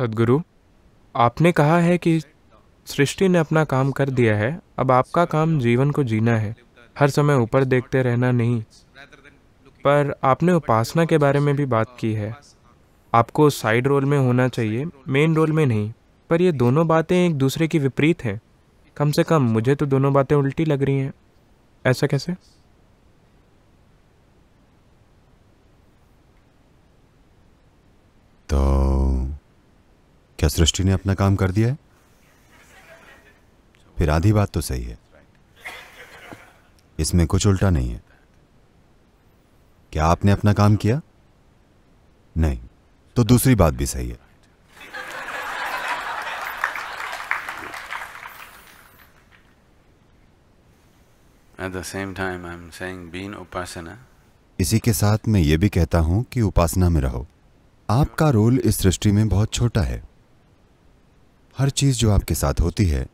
सदगुरु आपने कहा है कि सृष्टि ने अपना काम कर दिया है अब आपका काम जीवन को जीना है हर समय ऊपर देखते रहना नहीं पर आपने उपासना के बारे में भी बात की है आपको साइड रोल में होना चाहिए मेन रोल में नहीं पर ये दोनों बातें एक दूसरे की विपरीत हैं कम से कम मुझे तो दोनों बातें उल्टी लग रही हैं ऐसा कैसे क्या सृष्टि ने अपना काम कर दिया है फिर आधी बात तो सही है इसमें कुछ उल्टा नहीं है क्या आपने अपना काम किया नहीं तो दूसरी बात भी सही है the same time I am saying बीन उपासना इसी के साथ मैं ये भी कहता हूं कि उपासना में रहो आपका रोल इस सृष्टि में बहुत छोटा है हर चीज़ जो आपके साथ होती है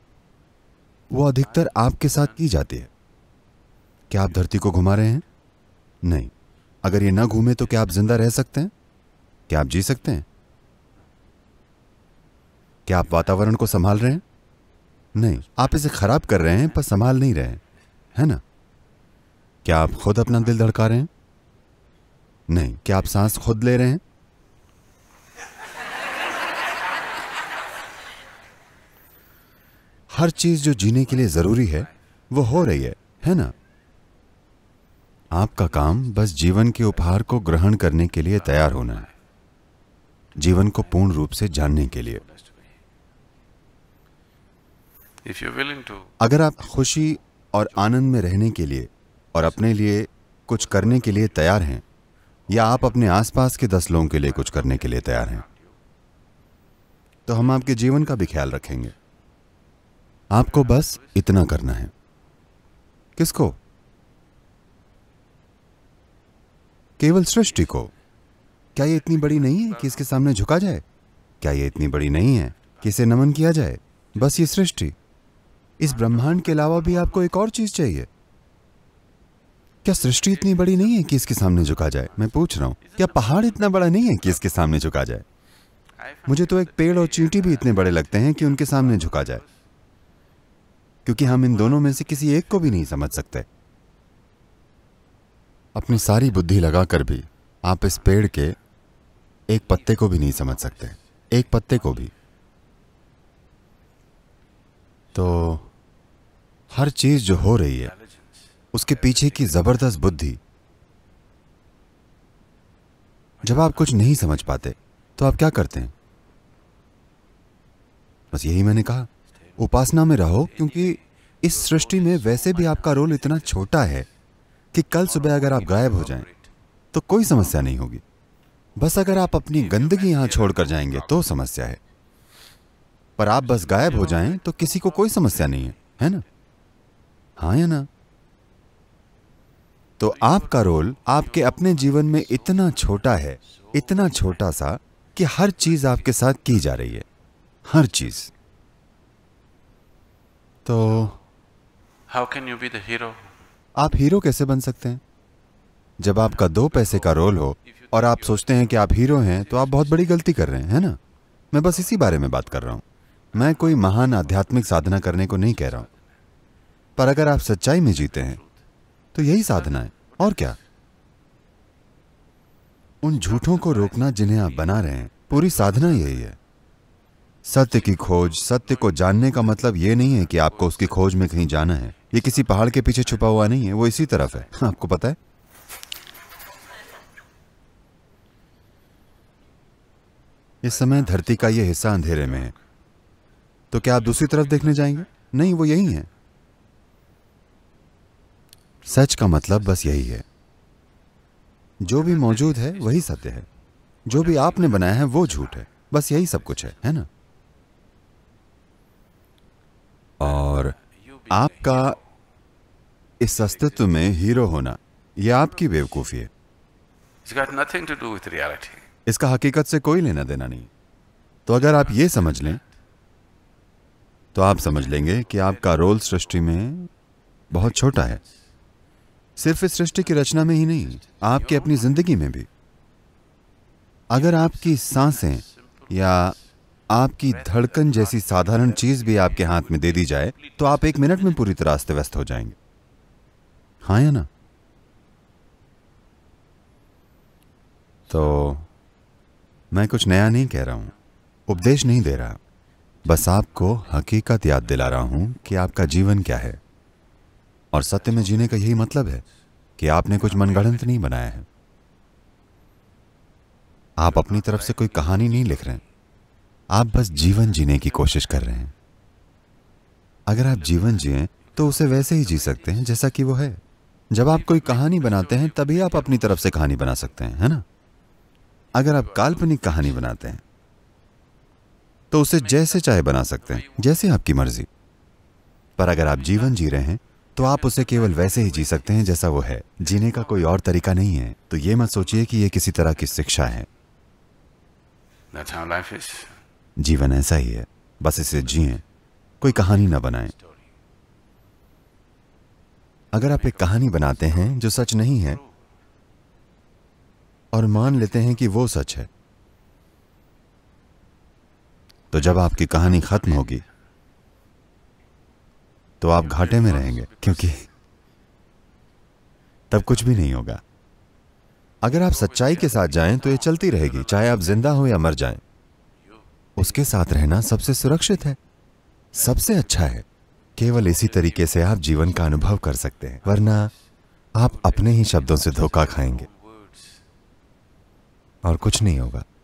वो अधिकतर आपके साथ की जाती है क्या आप धरती को घुमा रहे हैं नहीं अगर ये ना घूमे तो क्या आप जिंदा रह सकते हैं क्या आप जी सकते हैं क्या आप वातावरण को संभाल रहे हैं नहीं आप इसे खराब कर रहे हैं पर संभाल नहीं रहे है ना क्या आप खुद अपना दिल धड़का रहे हैं नहीं क्या आप सांस खुद ले रहे हैं हर चीज जो जीने के लिए जरूरी है वो हो रही है है ना आपका काम बस जीवन के उपहार को ग्रहण करने के लिए तैयार होना है जीवन को पूर्ण रूप से जानने के लिए अगर आप खुशी और आनंद में रहने के लिए और अपने लिए कुछ करने के लिए तैयार हैं या आप अपने आसपास के दस लोगों के लिए कुछ करने के लिए तैयार हैं तो हम आपके जीवन का भी ख्याल रखेंगे आपको बस इतना करना है किसको केवल सृष्टि को क्या ये इतनी बड़ी नहीं है कि इसके सामने झुका जाए क्या ये इतनी बड़ी नहीं है कि इसे नमन किया जाए बस ये सृष्टि इस ब्रह्मांड के अलावा भी आपको एक और चीज चाहिए क्या सृष्टि इतनी बड़ी नहीं है कि इसके सामने झुका जाए मैं पूछ रहा हूं क्या पहाड़ इतना बड़ा नहीं है कि इसके सामने झुका जाए मुझे तो एक पेड़ और चींटी भी इतने बड़े लगते हैं कि उनके सामने झुका जाए क्योंकि हम इन दोनों में से किसी एक को भी नहीं समझ सकते अपनी सारी बुद्धि लगाकर भी आप इस पेड़ के एक पत्ते को भी नहीं समझ सकते एक पत्ते को भी तो हर चीज जो हो रही है उसके पीछे की जबरदस्त बुद्धि जब आप कुछ नहीं समझ पाते तो आप क्या करते हैं बस यही मैंने कहा उपासना में रहो क्योंकि इस सृष्टि में वैसे भी आपका रोल इतना छोटा है कि कल सुबह अगर आप गायब हो जाएं तो कोई समस्या नहीं होगी बस अगर आप अपनी गंदगी यहां छोड़कर जाएंगे तो समस्या है पर आप बस गायब हो जाएं तो किसी को कोई समस्या नहीं है है ना हाँ या ना तो आपका रोल आपके अपने जीवन में इतना छोटा है इतना छोटा सा कि हर चीज आपके साथ की जा रही है हर चीज़ तो how can you be the hero आप हीरो कैसे बन सकते हैं जब आपका दो पैसे का रोल हो और आप सोचते हैं कि आप हीरो हैं तो आप बहुत बड़ी गलती कर रहे हैं है ना मैं बस इसी बारे में बात कर रहा हूं मैं कोई महान आध्यात्मिक साधना करने को नहीं कह रहा हूं पर अगर आप सच्चाई में जीते हैं तो यही साधना है और क्या उन झूठों को रोकना जिन्हें आप बना रहे हैं पूरी साधना यही है सत्य की खोज सत्य को जानने का मतलब ये नहीं है कि आपको उसकी खोज में कहीं जाना है ये किसी पहाड़ के पीछे छुपा हुआ नहीं है वो इसी तरफ है आपको पता है इस समय धरती का ये हिस्सा अंधेरे में है तो क्या आप दूसरी तरफ देखने जाएंगे नहीं वो यही है सच का मतलब बस यही है जो भी मौजूद है वही सत्य है जो भी आपने बनाया है वो झूठ है बस यही सब कुछ है है ना और आपका इस अस्तित्व में हीरो होना यह आपकी बेवकूफ़ी है इसका हकीकत से कोई लेना देना नहीं तो अगर आप ये समझ लें तो आप समझ लेंगे कि आपका रोल सृष्टि में बहुत छोटा है सिर्फ इस सृष्टि की रचना में ही नहीं आपकी अपनी जिंदगी में भी अगर आपकी सांसें या आपकी धड़कन जैसी साधारण चीज भी आपके हाथ में दे दी जाए तो आप एक मिनट में पूरी तरह अस्त व्यस्त हो जाएंगे हाँ या ना तो मैं कुछ नया नहीं कह रहा हूं उपदेश नहीं दे रहा बस आपको हकीकत याद दिला रहा हूं कि आपका जीवन क्या है और सत्य में जीने का यही मतलब है कि आपने कुछ मनगढ़ंत नहीं बनाया है आप अपनी तरफ से कोई कहानी नहीं लिख रहे हैं आप बस जीवन जीने की कोशिश कर रहे हैं अगर आप जीवन जिए तो उसे वैसे ही जी सकते हैं जैसा कि वो है जब आप कोई कहानी बनाते हैं तभी आप अपनी तरफ से कहानी बना सकते हैं है ना अगर आप काल्पनिक कहानी बनाते हैं तो उसे जैसे चाहे बना सकते हैं जैसे आपकी मर्जी पर अगर आप जीवन जी रहे हैं तो आप उसे केवल वैसे ही जी सकते हैं जैसा वो है जीने का कोई और तरीका नहीं है तो ये मत सोचिए कि ये किसी तरह की शिक्षा है That's how life is. जीवन ऐसा ही है बस इसे जिए कोई कहानी ना बनाएं अगर आप एक कहानी बनाते हैं जो सच नहीं है और मान लेते हैं कि वो सच है तो जब आपकी कहानी खत्म होगी तो आप घाटे में रहेंगे क्योंकि तब कुछ भी नहीं होगा अगर आप सच्चाई के साथ जाएं तो ये चलती रहेगी चाहे आप जिंदा हो या मर जाएं उसके साथ रहना सबसे सुरक्षित है सबसे अच्छा है केवल इसी तरीके से आप जीवन का अनुभव कर सकते हैं वरना आप अपने ही शब्दों से धोखा खाएंगे और कुछ नहीं होगा